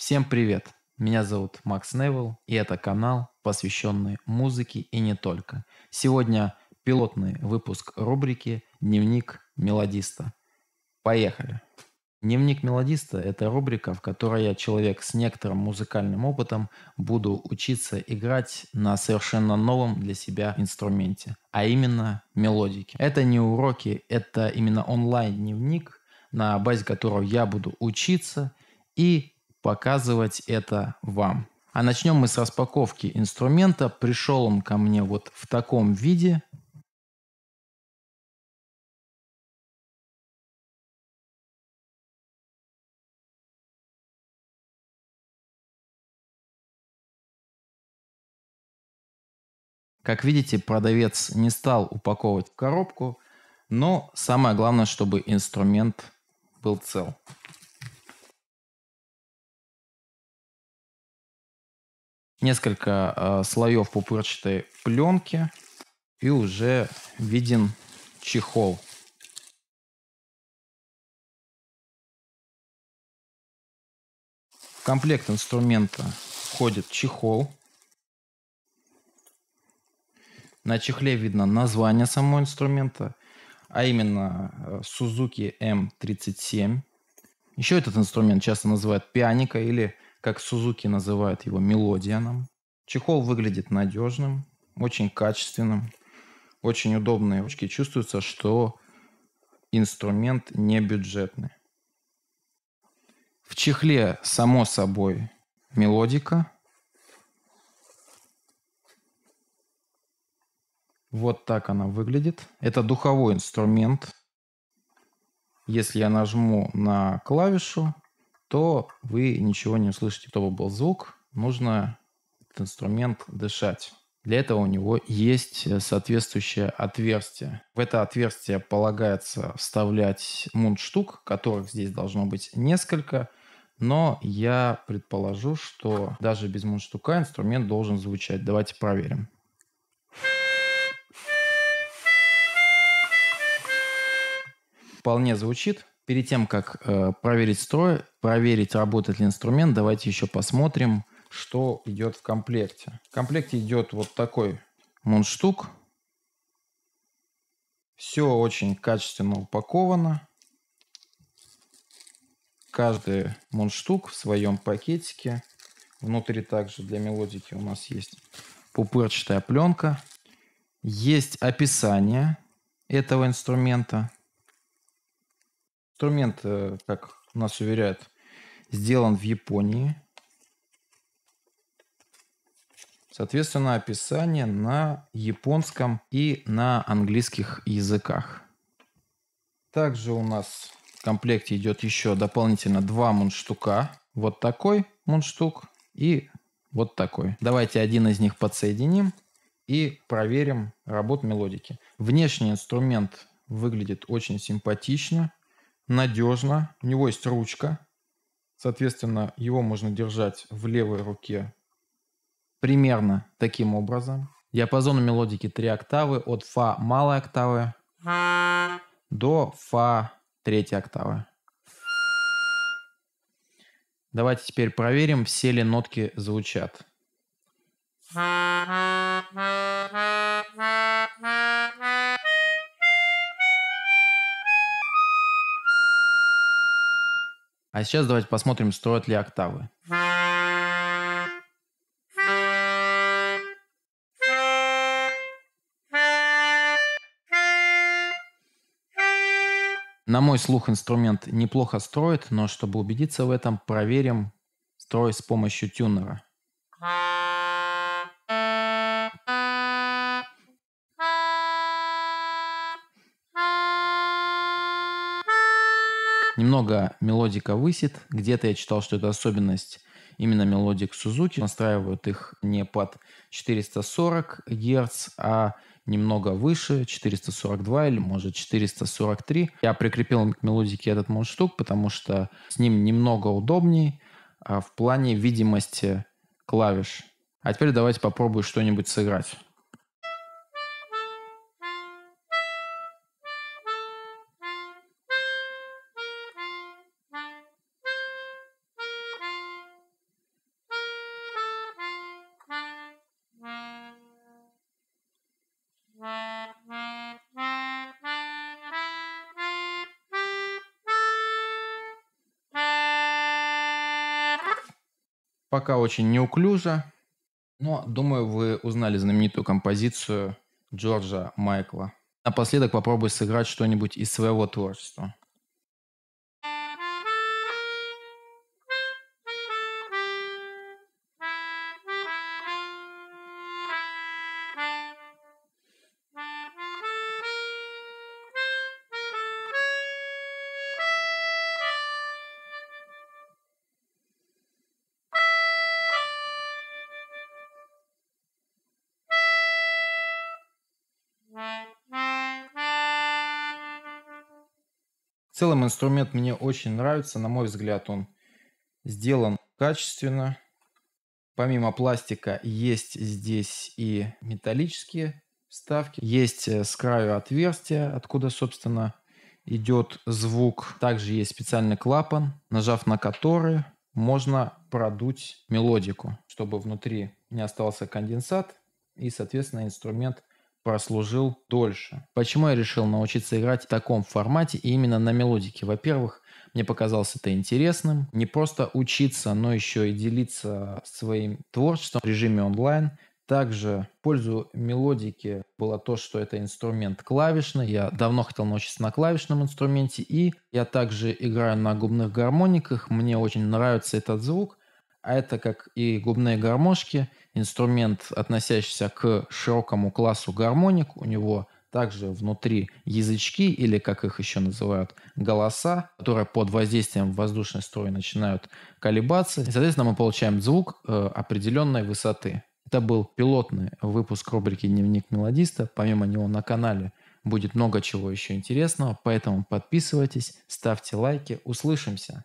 Всем привет! Меня зовут Макс Невилл, и это канал, посвященный музыке и не только. Сегодня пилотный выпуск рубрики «Дневник мелодиста». Поехали! Дневник мелодиста – это рубрика, в которой я, человек с некоторым музыкальным опытом, буду учиться играть на совершенно новом для себя инструменте, а именно мелодике. Это не уроки, это именно онлайн-дневник, на базе которого я буду учиться и показывать это вам. А начнем мы с распаковки инструмента. Пришел он ко мне вот в таком виде. Как видите, продавец не стал упаковывать в коробку, но самое главное, чтобы инструмент был цел. несколько э, слоев пупырчатой пленки и уже виден чехол. В комплект инструмента входит чехол. На чехле видно название самого инструмента, а именно э, Suzuki M37. Еще этот инструмент часто называют пианика или как Сузуки называет его, мелодианом. Чехол выглядит надежным, очень качественным, очень удобные ручки. Чувствуется, что инструмент не бюджетный. В чехле, само собой, мелодика. Вот так она выглядит. Это духовой инструмент. Если я нажму на клавишу, то вы ничего не услышите, кто бы был звук. Нужно этот инструмент дышать. Для этого у него есть э, соответствующее отверстие. В это отверстие полагается вставлять мундштук, которых здесь должно быть несколько. Но я предположу, что даже без мундштука инструмент должен звучать. Давайте проверим. Вполне звучит перед тем, как э, проверить строй, проверить, работает ли инструмент, давайте еще посмотрим, что идет в комплекте. В комплекте идет вот такой мундштук. Все очень качественно упаковано. Каждый мундштук в своем пакетике. Внутри также для мелодики у нас есть пупырчатая пленка. Есть описание этого инструмента. Инструмент, э, как нас уверяют, сделан в Японии. Соответственно, описание на японском и на английских языках. Также у нас в комплекте идет еще дополнительно два мундштука. Вот такой мундштук и вот такой. Давайте один из них подсоединим и проверим работу мелодики. Внешний инструмент выглядит очень симпатично надежно, у него есть ручка, соответственно, его можно держать в левой руке примерно таким образом. Диапазон мелодики 3 октавы от фа малой октавы до фа третьей октавы. Давайте теперь проверим, все ли нотки звучат. А сейчас давайте посмотрим, строят ли октавы. На мой слух инструмент неплохо строит, но чтобы убедиться в этом, проверим строй с помощью тюнера. Немного мелодика высит. Где-то я читал, что это особенность именно мелодик Suzuki. Настраивают их не под 440 Гц, а немного выше, 442 или, может, 443. Я прикрепил к мелодике этот мундштук, потому что с ним немного удобнее а в плане видимости клавиш. А теперь давайте попробую что-нибудь сыграть. Пока очень неуклюже, но, думаю, вы узнали знаменитую композицию Джорджа Майкла. Напоследок попробуй сыграть что-нибудь из своего творчества. целом инструмент мне очень нравится. На мой взгляд, он сделан качественно. Помимо пластика есть здесь и металлические вставки. Есть э, с краю отверстия, откуда, собственно, идет звук. Также есть специальный клапан, нажав на который можно продуть мелодику, чтобы внутри не остался конденсат и, соответственно, инструмент прослужил дольше. Почему я решил научиться играть в таком формате и именно на мелодике? Во-первых, мне показалось это интересным. Не просто учиться, но еще и делиться своим творчеством в режиме онлайн. Также в пользу мелодики было то, что это инструмент клавишный. Я давно хотел научиться на клавишном инструменте. И я также играю на губных гармониках. Мне очень нравится этот звук а это, как и губные гармошки, инструмент, относящийся к широкому классу гармоник. У него также внутри язычки, или, как их еще называют, голоса, которые под воздействием воздушной струи начинают колебаться. И, соответственно, мы получаем звук э, определенной высоты. Это был пилотный выпуск рубрики «Дневник мелодиста». Помимо него на канале будет много чего еще интересного, поэтому подписывайтесь, ставьте лайки. Услышимся!